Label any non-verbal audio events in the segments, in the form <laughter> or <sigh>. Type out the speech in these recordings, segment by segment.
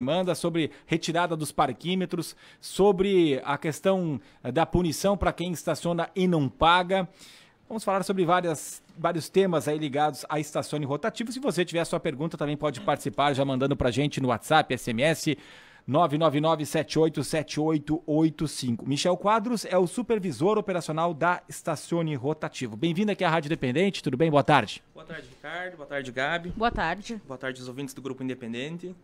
demanda, sobre retirada dos parquímetros, sobre a questão eh, da punição para quem estaciona e não paga. Vamos falar sobre várias, vários temas aí ligados à estacione rotativo. Se você tiver sua pergunta, também pode participar já mandando para gente no WhatsApp, SMS 999787885. Michel Quadros é o supervisor operacional da Estacione Rotativo. Bem-vindo aqui à Rádio Independente. Tudo bem? Boa tarde. Boa tarde, Ricardo. Boa tarde, Gabi. Boa tarde. Boa tarde, os ouvintes do Grupo Independente.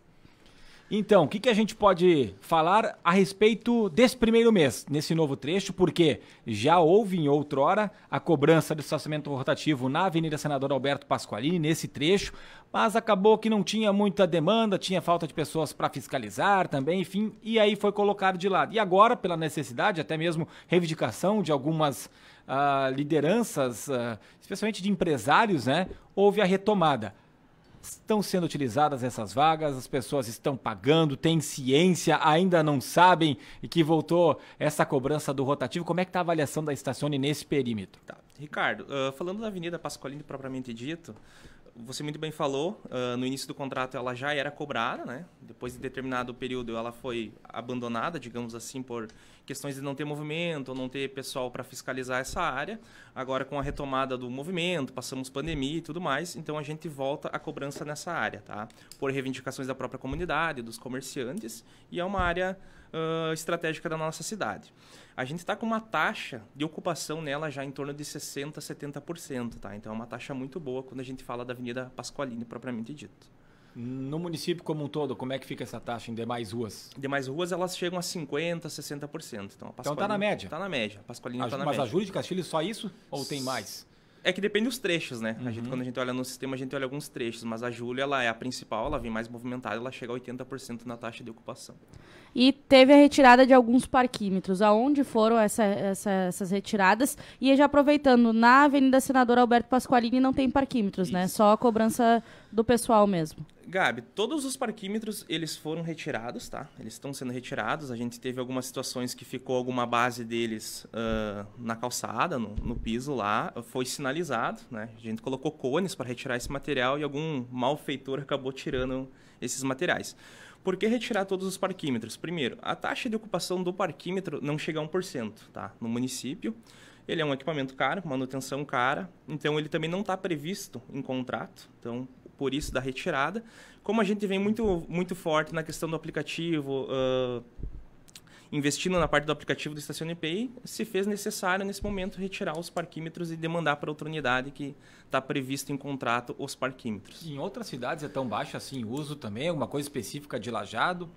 Então, o que, que a gente pode falar a respeito desse primeiro mês, nesse novo trecho? Porque já houve em outrora a cobrança do estacionamento rotativo na Avenida Senador Alberto Pasqualini, nesse trecho, mas acabou que não tinha muita demanda, tinha falta de pessoas para fiscalizar também, enfim, e aí foi colocado de lado. E agora, pela necessidade, até mesmo reivindicação de algumas uh, lideranças, uh, especialmente de empresários, né, houve a retomada estão sendo utilizadas essas vagas, as pessoas estão pagando, tem ciência, ainda não sabem e que voltou essa cobrança do rotativo. Como é que está a avaliação da Estacione nesse perímetro? Tá. Ricardo, uh, falando da Avenida Pasqualino propriamente dito, você muito bem falou, uh, no início do contrato ela já era cobrada, né? Depois de determinado período ela foi abandonada, digamos assim, por questões de não ter movimento, não ter pessoal para fiscalizar essa área. Agora, com a retomada do movimento, passamos pandemia e tudo mais, então a gente volta à cobrança nessa área, tá? Por reivindicações da própria comunidade, dos comerciantes, e é uma área uh, estratégica da nossa cidade. A gente está com uma taxa de ocupação nela já em torno de 60%, 70%, tá? Então é uma taxa muito boa quando a gente fala da Avenida Pascoalini propriamente dito. No município como um todo, como é que fica essa taxa em demais ruas? Demais ruas elas chegam a 50%, 60%. Então, está então tá na média? Está na média. A Pascoalina tá na mas média. Mas a Júlia de Castilho só isso ou tem mais? É que depende dos trechos, né? Uhum. A gente, uhum. quando a gente olha no sistema, a gente olha alguns trechos, mas a Júlia, ela é a principal, ela vem mais movimentada, ela chega a 80% na taxa de ocupação. E teve a retirada de alguns parquímetros. Aonde foram essa, essa, essas retiradas? E já aproveitando, na Avenida Senador Alberto Pasqualini não tem parquímetros, né? Isso. né? Só a cobrança do pessoal mesmo. Gabi, todos os parquímetros, eles foram retirados, tá? Eles estão sendo retirados. A gente teve algumas situações que ficou alguma base deles uh, na calçada, no, no, piso lá. Foi sinalizado, né? A gente colocou cones para retirar esse material e algum malfeitor acabou tirando esses materiais. Por que retirar todos os parquímetros? Primeiro, a taxa de ocupação do parquímetro não chega a 1%, tá? No município. Ele é um equipamento caro, manutenção cara, então ele também não está previsto em contrato. Então, por isso da retirada. Como a gente vem muito, muito forte na questão do aplicativo, uh, investindo na parte do aplicativo do Estacione Pay, se fez necessário, nesse momento, retirar os parquímetros e demandar para outra unidade que está previsto em contrato os parquímetros. Em outras cidades é tão baixo assim o uso também? Alguma coisa específica de lajado?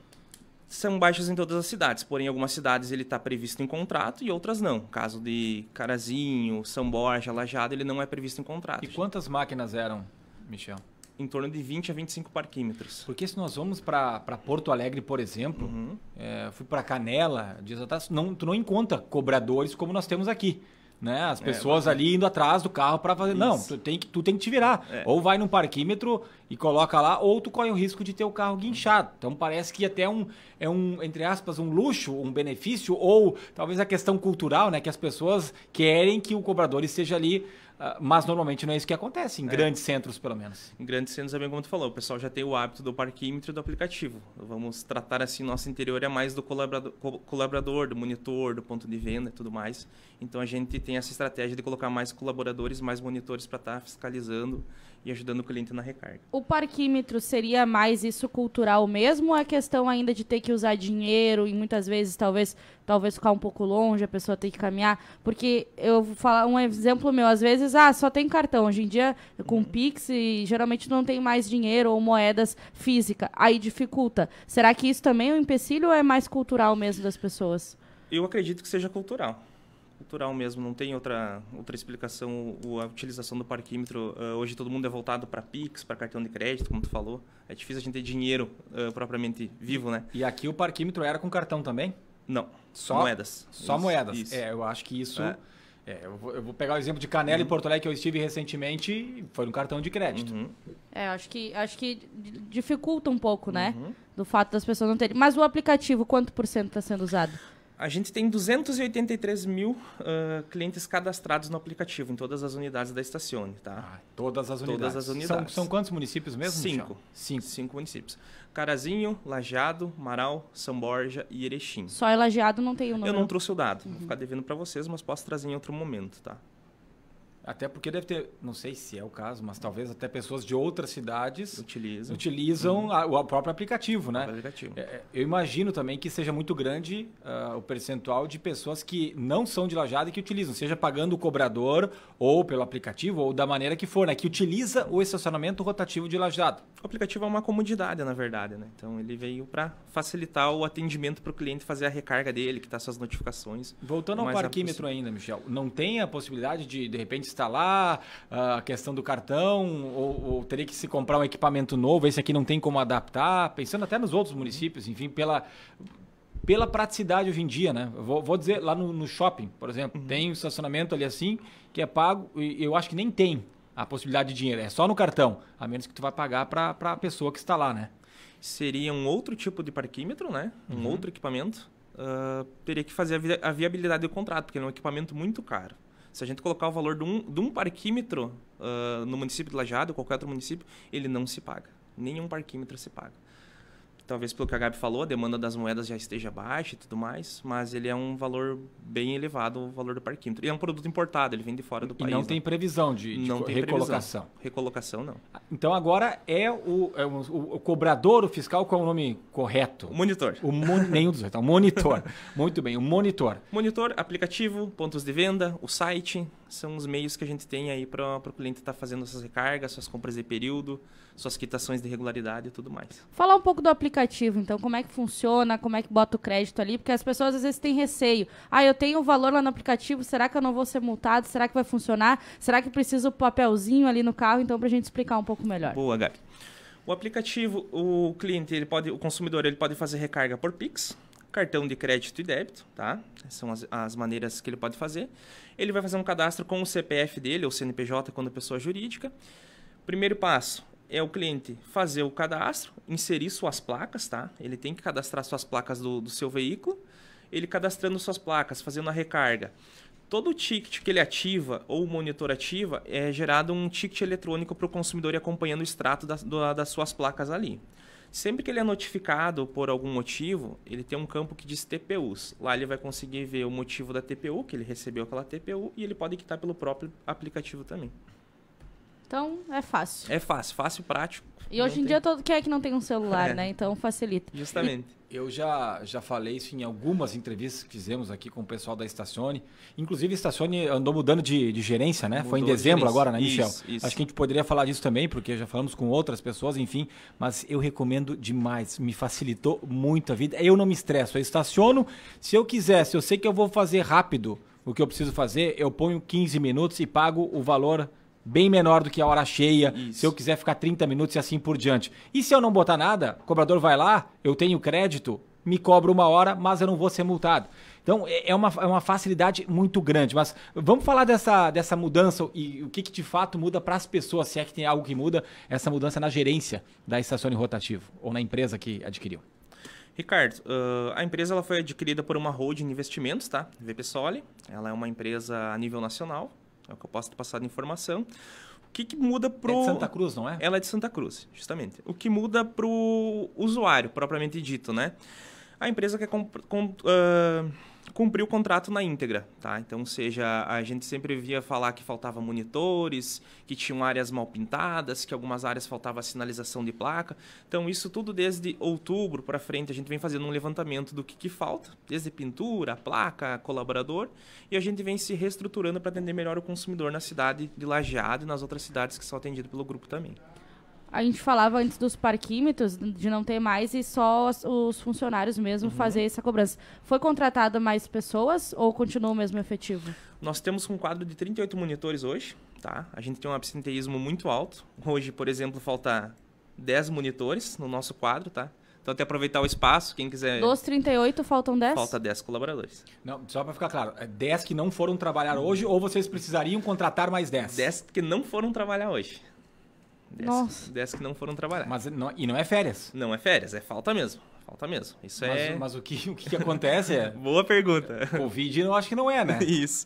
São baixas em todas as cidades, porém, em algumas cidades ele está previsto em contrato e outras não. Caso de Carazinho, São Borja, Lajado, ele não é previsto em contrato. E quantas máquinas eram, Michel? em torno de 20 a 25 parquímetros. Porque se nós vamos para Porto Alegre, por exemplo, uhum. é, fui para Canela, dias atrás, não, tu não encontra cobradores como nós temos aqui. Né? As é, pessoas é, ali indo atrás do carro para fazer. Isso. Não, tu tem, que, tu tem que te virar. É. Ou vai num parquímetro e coloca lá, ou tu corre o risco de ter o carro guinchado. Então parece que até um, é um, entre aspas, um luxo, um benefício, ou talvez a questão cultural, né? Que as pessoas querem que o cobrador esteja ali ah, mas normalmente não é isso que acontece, em é. grandes centros, pelo menos. Em grandes centros é bem como tu falou, o pessoal já tem o hábito do parquímetro do aplicativo. Vamos tratar assim, nosso interior é mais do colaborador, colaborador, do monitor, do ponto de venda e tudo mais. Então a gente tem essa estratégia de colocar mais colaboradores, mais monitores para estar tá fiscalizando e ajudando o cliente na recarga. O parquímetro seria mais isso cultural mesmo ou é questão ainda de ter que usar dinheiro e muitas vezes talvez talvez ficar um pouco longe, a pessoa tem que caminhar? Porque eu vou falar um exemplo meu, às vezes, ah, só tem cartão. Hoje em dia, com uhum. Pix, e, geralmente não tem mais dinheiro ou moedas física. Aí dificulta. Será que isso também é um empecilho ou é mais cultural mesmo das pessoas? Eu acredito que seja cultural cultural mesmo, não tem outra, outra explicação. O, a utilização do parquímetro, uh, hoje todo mundo é voltado para Pix, para cartão de crédito, como tu falou. É difícil a gente ter dinheiro uh, propriamente vivo, né? E aqui o parquímetro era com cartão também? Não, só moedas. Só isso, moedas. Isso. É, eu acho que isso. É. É, eu, vou, eu, vou, pegar o exemplo de Canela uhum. e Porto Alegre que eu estive recentemente foi um cartão de crédito. Uhum. É, acho que, acho que dificulta um pouco, né? Uhum. Do fato das pessoas não terem. Mas o aplicativo, quanto por cento está sendo usado? A gente tem 283 mil uh, clientes cadastrados no aplicativo, em todas as unidades da Estacione. Tá? Ah, todas as unidades. Todas as unidades. São, são quantos municípios mesmo? Cinco. Cinco. Cinco municípios. Carazinho, Lajeado, Marau, Samborja e Erechim. Só é Lajeado não tem o nome? Eu não trouxe o dado. Uhum. Vou ficar devendo para vocês, mas posso trazer em outro momento. tá? Até porque deve ter, não sei se é o caso, mas talvez até pessoas de outras cidades utilizam, utilizam uhum. a, o próprio aplicativo, né? O aplicativo. É, é, eu imagino também que seja muito grande uh, o percentual de pessoas que não são de Lajada e que utilizam, seja pagando o cobrador ou pelo aplicativo ou da maneira que for, né? Que utiliza o estacionamento rotativo de lajado. O aplicativo é uma comodidade, na verdade, né? Então ele veio para facilitar o atendimento para o cliente fazer a recarga dele, que está suas notificações. Voltando ao parquímetro ainda, Michel, não tem a possibilidade de, de repente, instalar, a questão do cartão, ou, ou, teria que se comprar um equipamento novo, esse aqui não tem como adaptar, pensando até nos outros municípios, enfim, pela, pela praticidade hoje em dia, né? Vou, vou dizer, lá no, no, shopping, por exemplo, uhum. tem um estacionamento ali assim, que é pago, e eu acho que nem tem a possibilidade de dinheiro, é só no cartão, a menos que tu vai pagar para a pessoa que está lá, né? Seria um outro tipo de parquímetro, né? Um uhum. outro equipamento. Uh, teria que fazer a, vi a viabilidade do contrato, porque ele é um equipamento muito caro. Se a gente colocar o valor de um, de um parquímetro uh, no município de Lajeado, qualquer outro município, ele não se paga. Nenhum parquímetro se paga talvez pelo que a Gabi falou, a demanda das moedas já esteja baixa e tudo mais, mas ele é um valor bem elevado, o valor do parquímetro. E é um produto importado, ele vem de fora do e país. E não tem né? previsão de, de não tem recolocação. Previsão. Recolocação, não. Ah, então agora é o, é o, o, cobrador, o fiscal, qual é o nome correto? Monitor. O <laughs> nenhum dos dois, tá? Monitor. <laughs> Muito bem, o monitor. Monitor, aplicativo, pontos de venda, o site, são os meios que a gente tem aí para o cliente estar tá fazendo suas recargas, suas compras de período, suas quitações de regularidade e tudo mais. Falar um pouco do aplicativo, então, como é que funciona, como é que bota o crédito ali, porque as pessoas às vezes têm receio. Ah, eu tenho o valor lá no aplicativo, será que eu não vou ser multado? Será que vai funcionar? Será que precisa o papelzinho ali no carro? Então, para a gente explicar um pouco melhor. Boa, Gabi. O aplicativo, o cliente, ele pode, o consumidor, ele pode fazer recarga por Pix, cartão de crédito e débito, tá? São as, as, maneiras que ele pode fazer. Ele vai fazer um cadastro com o CPF dele, ou CNPJ, quando pessoa é jurídica. Primeiro passo é o cliente fazer o cadastro, inserir suas placas, tá? Ele tem que cadastrar suas placas do, do seu veículo. Ele cadastrando suas placas, fazendo a recarga. Todo ticket que ele ativa ou monitor ativa é gerado um ticket eletrônico para o consumidor acompanhando o extrato da, das suas placas ali. Sempre que ele é notificado por algum motivo, ele tem um campo que diz TPUs. Lá ele vai conseguir ver o motivo da TPU, que ele recebeu aquela TPU, e ele pode quitar pelo próprio aplicativo também. Então, é fácil. É fácil, fácil, prático. E hoje em tem... dia, todo quem é que não tem um celular, <laughs> é. né? Então, facilita. Justamente. E... Eu já, já falei isso em algumas entrevistas que fizemos aqui com o pessoal da Estacione. Inclusive, a Estacione andou mudando de, de gerência, né? Mudou Foi em dezembro de agora, né, Michel? Isso, isso. Acho que a gente poderia falar disso também, porque já falamos com outras pessoas, enfim. Mas eu recomendo demais. Me facilitou muito a vida. Eu não me estresso. Eu estaciono. Se eu quiser, se eu sei que eu vou fazer rápido o que eu preciso fazer, eu ponho 15 minutos e pago o valor bem menor do que a hora cheia, Isso. se eu quiser ficar 30 minutos e assim por diante. E se eu não botar nada, o cobrador vai lá, eu tenho crédito, me cobra uma hora, mas eu não vou ser multado. Então é, é uma, é uma facilidade muito grande. Mas vamos falar dessa, dessa mudança e o que, que de fato muda para as pessoas, se é que tem algo que muda, essa mudança na gerência da estação rotativo ou na empresa que adquiriu. Ricardo, uh, a empresa ela foi adquirida por uma holding de investimentos, tá? VPSoli. Ela é uma empresa a nível nacional, é o que eu posso ter passar de informação. O que, que muda para o... É de Santa Cruz, não é? Ela é de Santa Cruz, justamente. O que muda para o usuário, propriamente dito, né? A empresa quer comp... Com, uh cumprir o contrato na íntegra, tá? Então, seja, a gente sempre via falar que faltava monitores, que tinham áreas mal pintadas, que algumas áreas faltava sinalização de placa. Então, isso tudo desde outubro para frente, a gente vem fazendo um levantamento do que, que falta, desde pintura, placa, colaborador, e a gente vem se reestruturando para atender melhor o consumidor na cidade de Lajeado e nas outras cidades que são atendidas pelo grupo também a gente falava antes dos parquímetros, de não ter mais e só os funcionários mesmo uhum. fazer essa cobrança. Foi contratada mais pessoas ou continua o mesmo efetivo? Nós temos um quadro de 38 monitores hoje, tá? A gente tem um absenteísmo muito alto. Hoje, por exemplo, falta 10 monitores no nosso quadro, tá? Então, até aproveitar o espaço, quem quiser. Dos 38, faltam 10? Falta 10 colaboradores. Não, só para ficar claro, 10 é que não foram trabalhar hoje ou vocês precisariam contratar mais 10? 10 que não foram trabalhar hoje. 10, Nossa. que não foram trabalhar. Mas não, e não é férias? Não é férias, é falta mesmo. Falta mesmo. Isso mas, é. Mas o que, o que acontece é. <laughs> Boa pergunta. Covid eu acho que não é, né? <laughs> Isso.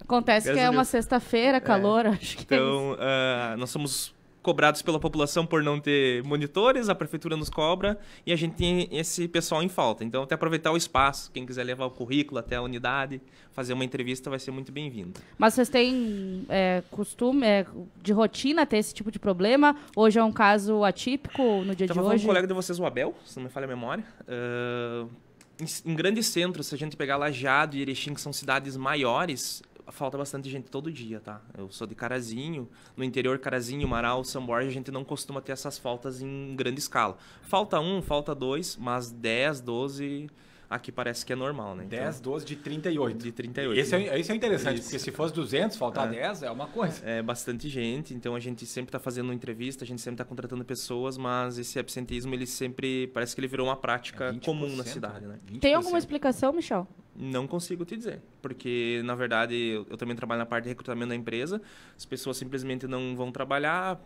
Acontece Graças que é uma sexta-feira, calor, é. acho que. É então, é uh, nós somos cobrados pela população por não ter monitores, a prefeitura nos cobra e a gente tem esse pessoal em falta. Então, até aproveitar o espaço, quem quiser levar o currículo até a unidade, fazer uma entrevista, vai ser muito bem-vindo. Mas vocês têm é, costume, é, de rotina, ter esse tipo de problema? Hoje é um caso atípico no dia então, de hoje? Estava um colega de vocês, o Abel, se não me falha a memória. Uh, em, em grandes centros, se a gente pegar Lajado e Erechim, que são cidades maiores, falta bastante gente todo dia, tá? Eu sou de Carazinho, no interior Carazinho, Marau, São Borja, a gente não costuma ter essas faltas em grande escala. Falta um, falta dois, mas 10, 12 Aqui parece que é normal, né? Então, 10, 12 de 38. De 38. Esse né? é, esse é, né? é interessante, né? isso. porque se fosse 200, faltar é. 10 é uma coisa. É bastante gente, então a gente sempre está fazendo entrevista, a gente sempre está contratando pessoas, mas esse absenteísmo, ele sempre, parece que ele virou uma prática é comum na né? cidade, né? 20%. Tem alguma explicação, Michel? Não consigo te dizer, porque na verdade eu, eu também trabalho na parte de recrutamento da empresa, as pessoas simplesmente não vão trabalhar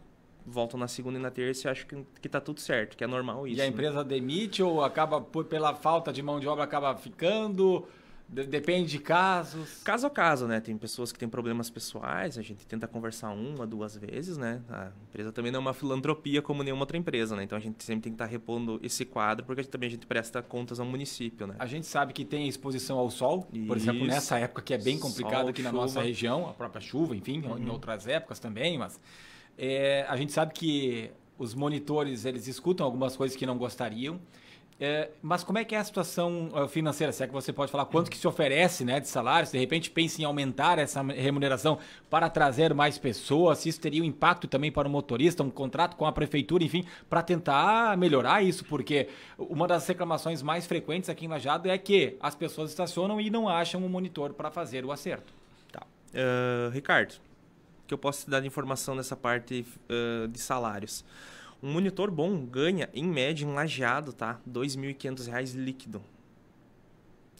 voltam na segunda e na terça e acham que, que tá tudo certo, que é normal isso. E a né? empresa né? demite ou acaba, por, pela falta de mão de obra, acaba ficando? Depende de casos. Caso a caso, né? Tem pessoas que têm problemas pessoais, a gente tenta conversar uma, duas vezes, né? A empresa também não é uma filantropia como nenhuma outra empresa, né? Então a gente sempre tem que estar tá repondo esse quadro, porque também a gente presta contas ao município, né? A gente sabe que tem exposição ao sol, Isso. por exemplo, nessa época que é bem complicado sol, aqui na nossa região, a própria chuva, enfim, uhum. em outras épocas também, mas é, a gente sabe que os monitores eles escutam algumas coisas que não gostariam. É, mas como é que é a situação é, financeira? Será é que você pode falar quanto que se oferece né, de salários? de repente pensa em aumentar essa remuneração para trazer mais pessoas, se isso teria um impacto também para o motorista, um contrato com a prefeitura, enfim, para tentar melhorar isso, porque uma das reclamações mais frequentes aqui em Lajado é que as pessoas estacionam e não acham um monitor para fazer o acerto. Tá. Uh, Ricardo, que eu posso te dar de informação nessa parte uh, de salários. Um monitor bom ganha, em média, um lajeado, tá? R$ 2.500 líquido.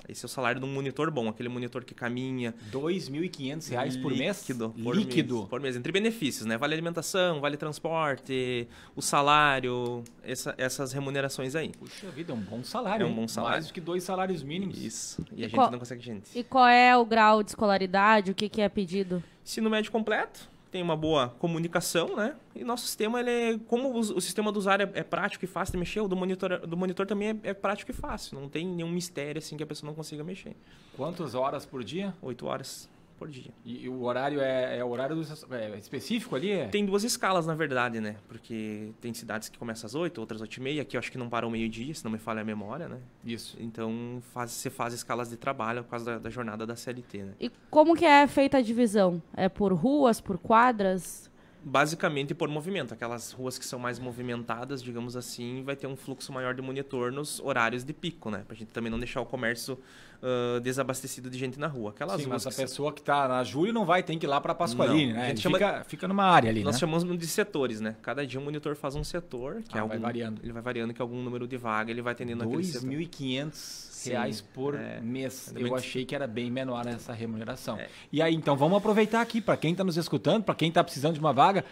Esse é o salário de um monitor bom, aquele monitor que caminha. R$ 2.500 por mês? Líquido. Por Líquido. Mês, por mês, entre benefícios, né? Vale alimentação, vale transporte, o salário, essa, essas remunerações aí. Puxa vida, é um bom salário. É um bom salário. Mais do que dois salários mínimos. Isso. E, e a qual, gente não consegue gente. E qual é o grau de escolaridade? O que, que é pedido? Ensino médio completo tem uma boa comunicação, né? E nosso sistema, ele é, como o, sistema do usuário é, é, prático e fácil de mexer, o do monitor, do monitor também é, é, prático e fácil. Não tem nenhum mistério assim que a pessoa não consiga mexer. Quantas horas por dia? Oito horas por dia. E, o horário é, é o horário do, é, é específico ali? É? Tem duas escalas, na verdade, né? Porque tem cidades que começam às 8, outras às 8 e meia. Aqui eu acho que não o meio-dia, se não me falha a memória, né? Isso. Então faz, você faz escalas de trabalho por causa da, da jornada da CLT, né? E como que é feita a divisão? É por ruas, por quadras? basicamente por movimento. Aquelas ruas que são mais movimentadas, digamos assim, vai ter um fluxo maior de monitor nos horários de pico, né? Pra gente também não deixar o comércio uh, desabastecido de gente na rua. Aquelas Sim, mas a que pessoa são... que tá na Júlio não vai ter que ir lá pra Pascoalini, né? A gente chama... fica, fica numa área ali, Nós né? chamamos de setores, né? Cada dia o um monitor faz um setor, que ah, é algum... vai variando. Ele vai variando, que é algum número de vaga ele vai atendendo 2. aquele setor. 2.500 reais por é, mês. Eu achei que era bem menor essa remuneração. É. E aí, então, vamos aproveitar aqui para quem está nos escutando, para quem está precisando de uma vaga.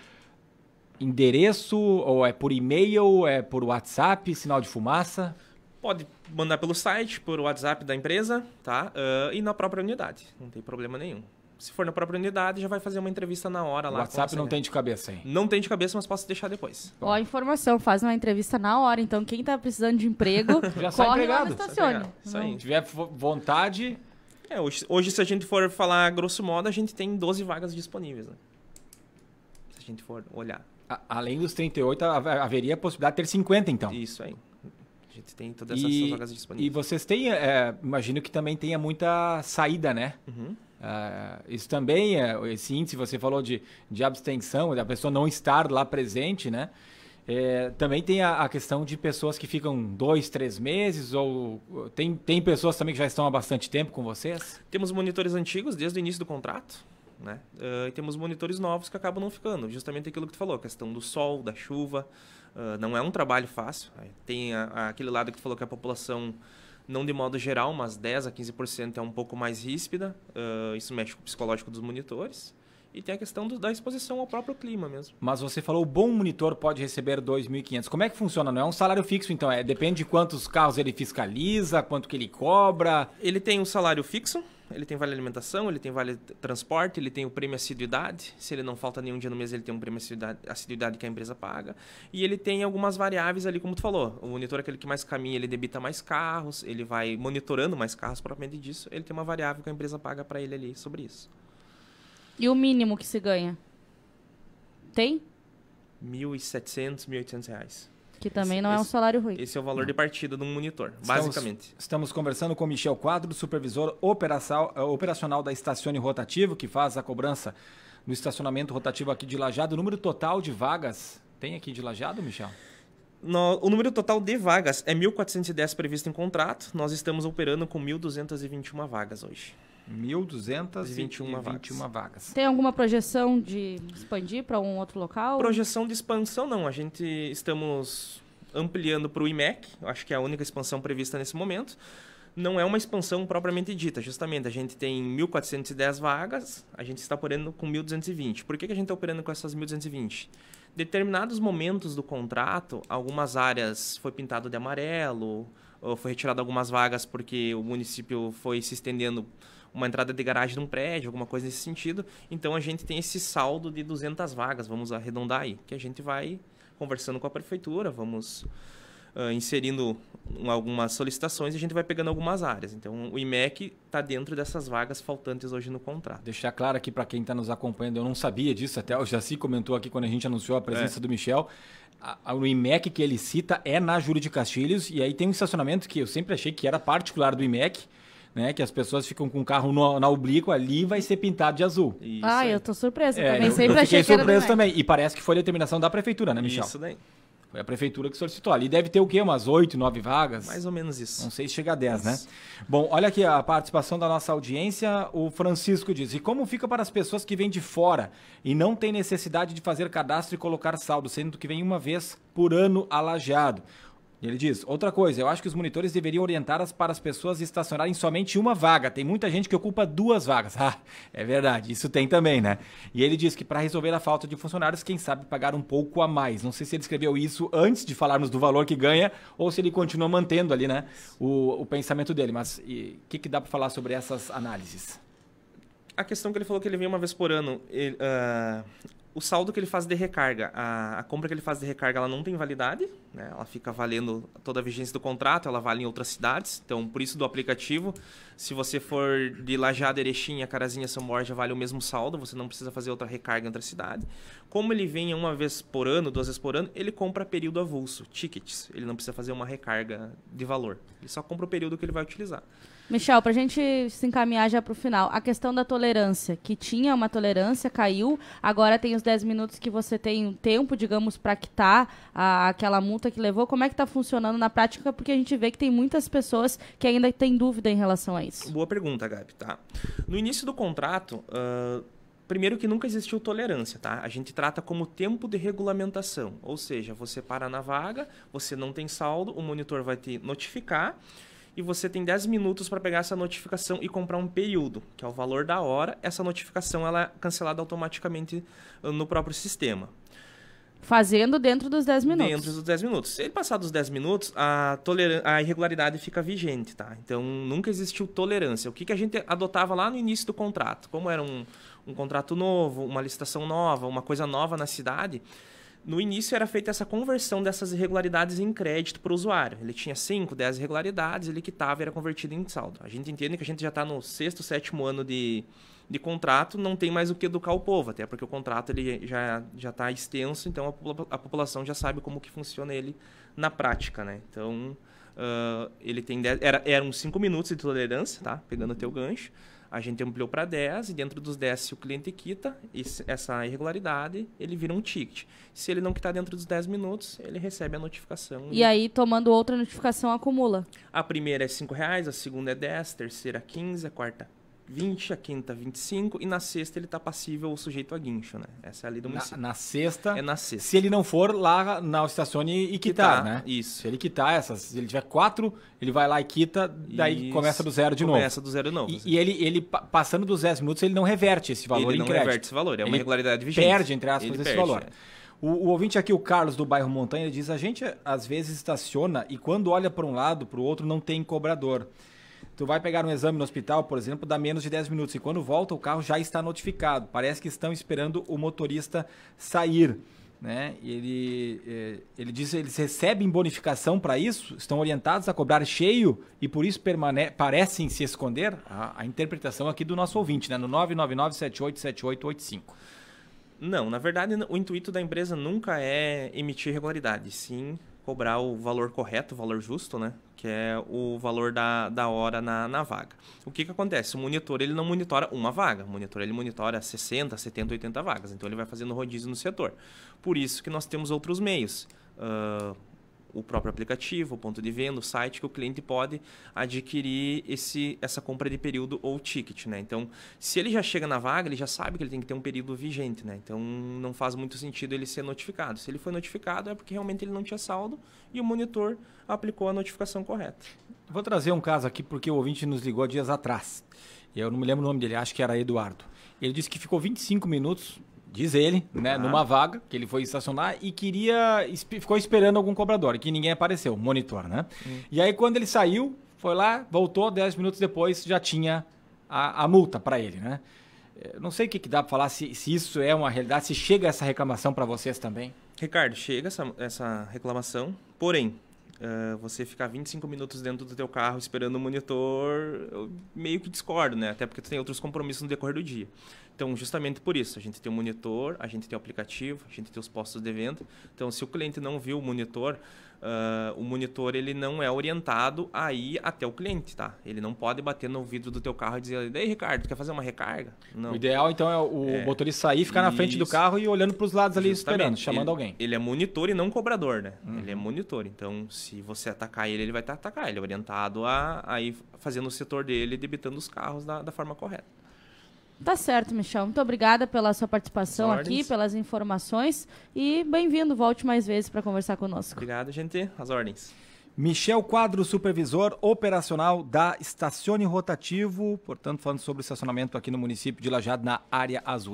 Endereço, ou é por e-mail, é por WhatsApp, sinal de fumaça? Pode mandar pelo site, por WhatsApp da empresa, tá? Uh, e na própria unidade, não tem problema nenhum se for na própria unidade, já vai fazer uma entrevista na hora lá. WhatsApp não tem de cabeça, hein? Não tem de cabeça, mas posso deixar depois. Ó, informação, faz uma entrevista na hora. Então, quem tá precisando de emprego, <laughs> já corre lá no estacione. É, se tiver vontade... É, hoje, hoje, se a gente for falar grosso modo, a gente tem 12 vagas disponíveis, né? Se a gente for olhar. A, além dos 38, haveria a possibilidade de ter 50, então. Isso aí. A gente tem todas essas e, vagas disponíveis. E vocês têm, é, imagino que também tenha muita saída, né? Uhum. Uh, isso também, é, esse índice, você falou de, de abstenção, da pessoa não estar lá presente, né? É, também tem a, a, questão de pessoas que ficam dois, três meses, ou tem, tem pessoas também que já estão há bastante tempo com vocês? Temos monitores antigos desde o início do contrato, né? Uh, e temos monitores novos que acabam não ficando, justamente aquilo que tu falou, a questão do sol, da chuva, uh, não é um trabalho fácil. Tem a, a, aquele lado que tu falou que a população não de modo geral, mas 10 a 15% é um pouco mais ríspida. Uh, isso mexe com o psicológico dos monitores. E tem a questão do, da exposição ao próprio clima mesmo. Mas você falou, o bom monitor pode receber 2.500. Como é que funciona? Não é um salário fixo, então? é Depende de quantos carros ele fiscaliza, quanto que ele cobra? Ele tem um salário fixo, ele tem vale alimentação, ele tem vale transporte, ele tem o prêmio assiduidade. Se ele não falta nenhum dia no mês, ele tem um prêmio assiduidade, assiduidade que a empresa paga. E ele tem algumas variáveis ali, como tu falou. O monitor é aquele que mais caminha, ele debita mais carros, ele vai monitorando mais carros propriamente disso. Ele tem uma variável que a empresa paga para ele ali sobre isso. E o mínimo que se ganha? Tem? R$ 1.700, R$ 1.800. Reais. Que também esse, não é um salário ruim. Esse é o valor não. de partida de um monitor, estamos, basicamente. Estamos conversando com Michel Quadro, supervisor eh, operacional da Estacione Rotativo, que faz a cobrança no estacionamento rotativo aqui de Lajado. O número total de vagas tem aqui de Lajado, Michel? No, o número total de vagas é 1.410 previsto em contrato. Nós estamos operando com 1.221 vagas hoje. 1.221 vagas. vagas. Tem alguma projeção de expandir para um outro local? Projeção de expansão não, a gente estamos ampliando para o IMEC, acho que é a única expansão prevista nesse momento. Não é uma expansão propriamente dita, justamente. A gente tem 1.410 vagas, a gente está operando com 1.220. Por que, que a gente está operando com essas 1.220? Determinados momentos do contrato, algumas áreas foi pintado de amarelo, ou foi retirado algumas vagas porque o município foi se estendendo uma entrada de garagem de um prédio, alguma coisa nesse sentido. Então a gente tem esse saldo de 200 vagas, vamos arredondar aí, que a gente vai conversando com a prefeitura, vamos uh, inserindo algumas solicitações e a gente vai pegando algumas áreas. Então o IMEC está dentro dessas vagas faltantes hoje no contrato. Deixar claro aqui para quem está nos acompanhando, eu não sabia disso, até o Jaci comentou aqui quando a gente anunciou a é. presença é. do Michel o IMEC que ele cita é na Júlio de Castilhos, e aí tem um estacionamento que eu sempre achei que era particular do IMEC, né? Que as pessoas ficam com o carro no, na oblíqua ali vai ser pintado de azul. Isso ah, aí. eu tô surpresa. É, também eu, sempre eu fiquei surpreso também. E parece que foi determinação da prefeitura, né, Michel? Isso daí. Foi a prefeitura que solicitou. Ali deve ter o quê? Umas oito, nove vagas? Mais ou menos isso. Não sei se chega a dez, né? Bom, olha aqui a participação da nossa audiência. O Francisco diz: E como fica para as pessoas que vêm de fora e não têm necessidade de fazer cadastro e colocar saldo, sendo que vem uma vez por ano alajado? E ele diz: outra coisa, eu acho que os monitores deveriam orientar as para as pessoas estacionarem somente uma vaga. Tem muita gente que ocupa duas vagas. <laughs> Ah, é verdade, isso tem também, né? E ele diz que para resolver a falta de funcionários, quem sabe pagar um pouco a mais. Não sei se ele escreveu isso antes de falarmos do valor que ganha ou se ele continua mantendo ali, né, o, o pensamento dele. Mas o que, que dá para falar sobre essas análises? a questão que ele falou que ele vem uma vez por ano. Ele, ah, o saldo que ele faz de recarga, a, a, compra que ele faz de recarga, ela não tem validade, né? ela fica valendo toda a vigência do contrato, ela vale em outras cidades, então por isso do aplicativo, se você for de Lajeado, Erechim, Carazinha, São Borja, vale o mesmo saldo, você não precisa fazer outra recarga em outra cidade. Como ele vem uma vez por ano, duas vezes por ano, ele compra período avulso, tickets, ele não precisa fazer uma recarga de valor, ele só compra o período que ele vai utilizar. Michel, para a gente se encaminhar já para o final, a questão da tolerância, que tinha uma tolerância, caiu, agora tem os 10 minutos que você tem um tempo, digamos, para quitar a, aquela multa que levou. Como é que está funcionando na prática? Porque a gente vê que tem muitas pessoas que ainda têm dúvida em relação a isso. Boa pergunta, Gabi. Tá? No início do contrato, uh... Primeiro que nunca existiu tolerância, tá? A gente trata como tempo de regulamentação, ou seja, você para na vaga, você não tem saldo, o monitor vai te notificar e você tem 10 minutos para pegar essa notificação e comprar um período, que é o valor da hora. Essa notificação ela é cancelada automaticamente ah, no próprio sistema. Fazendo dentro dos 10 minutos. Dentro dos 10 minutos. Se ele passar dos 10 minutos, a, a irregularidade fica vigente, tá? Então, nunca existiu tolerância. O que, que a gente adotava lá no início do contrato? Como era um, um contrato novo, uma licitação nova, uma coisa nova na cidade, no início era feita essa conversão dessas irregularidades em crédito para o usuário. Ele tinha 5, 10 irregularidades, ele quitava e era convertido em saldo. A gente entende que a gente já está no sexto, sétimo ano de, de contrato, não tem mais o que educar o povo, até porque o contrato ele já está extenso, então a, a, população já sabe como que funciona ele na prática. Né? Então, uh, ele tem... era, eram 5 minutos de tolerância, tá? pegando o teu gancho. A gente ampliou para 10 e dentro dos 10, se o cliente quita essa irregularidade, ele vira um ticket. Se ele não quitar dentro dos 10 minutos, ele recebe a notificação. E de... aí, tomando outra notificação, acumula? A primeira é R$ reais, a segunda é 10, a terceira 15, é a quarta 20, a quinta 25 e na sexta ele está passível ou sujeito a guincho, né? Essa é a lei do município. Na, na, sexta? É na sexta. Se ele não for lá na estacione e quitar, quitar, tá, né? Isso. Se ele quitar essas, se ele tiver quatro, ele vai lá e quita, daí isso. começa do zero de começa novo. Começa do zero de novo. E, e, ele, ele, passando dos 10 minutos, ele não reverte esse valor ele não crédito. reverte esse valor, é uma ele regularidade vigente. perde, entre aspas, ele esse perde, valor. É. O, o, ouvinte aqui, o Carlos, do bairro Montanha, diz, a gente às vezes estaciona e quando olha para um lado, para o outro, não tem cobrador. Tu vai pegar um exame no hospital, por exemplo, dá menos de 10 minutos e quando volta o carro já está notificado. Parece que estão esperando o motorista sair. Né? Ele, é, ele diz eles recebem bonificação para isso, estão orientados a cobrar cheio e por isso permane parecem se esconder? A, a interpretação aqui do nosso ouvinte, né? no 999 Não, na verdade o intuito da empresa nunca é emitir irregularidades, sim cobrar o valor correto, o valor justo, né? Que é o valor da, da hora na, na vaga. O que, que acontece? O monitor ele não monitora uma vaga. O monitor ele monitora 60, 70, 80 vagas. Então ele vai fazendo rodízio no setor. Por isso que nós temos outros meios. Uh, o próprio aplicativo, o ponto de venda, o site que o cliente pode adquirir esse, essa compra de período ou ticket, né? Então, se ele já chega na vaga, ele já sabe que ele tem que ter um período vigente, né? Então, não faz muito sentido ele ser notificado. Se ele foi notificado, é porque realmente ele não tinha saldo e o monitor aplicou a notificação correta. Vou trazer um caso aqui porque o ouvinte nos ligou dias atrás. Eu não me lembro o nome dele, acho que era Eduardo. Ele disse que ficou 25 minutos diz ele, né, ah. numa vaga que ele foi estacionar e queria ficou esperando algum cobrador, que ninguém apareceu, monitor, né? Hum. E aí quando ele saiu, foi lá, voltou 10 minutos depois, já tinha a, a multa para ele, né? Eh, não sei o que, que dá para falar se, se, isso é uma realidade, se chega essa reclamação para vocês também. Ricardo, chega essa, essa reclamação, porém, uh, você ficar 25 minutos dentro do teu carro esperando o monitor, eu meio que discordo, né? Até porque tu tem outros compromissos no decorrer do dia. Então, justamente por isso, a gente tem o monitor, a gente tem o aplicativo, a gente tem os postos de venda. Então, se o cliente não viu o monitor, uh, o monitor ele não é orientado a ir até o cliente, tá? Ele não pode bater no vidro do teu carro e dizer, ei, Ricardo, quer fazer uma recarga? Não. O ideal, então, é o é, motorista sair, ficar isso. na frente do carro e olhando para os lados ali esperando, chamando ele, alguém. Ele é monitor e não cobrador, né? Uhum. Ele é monitor. Então, se você atacar ele, ele vai te atacar. Ele é orientado a, a ir fazendo o setor dele, debitando os carros da, da forma correta. Tá certo, Michel. Muito obrigada pela sua participação As aqui, ordens. pelas informações e bem-vindo. Volte mais vezes para conversar conosco. Obrigado, gente. As ordens. Michel Quadro, supervisor operacional da Estacione Rotativo, portanto, falando sobre o estacionamento aqui no município de Lajado, na área azul.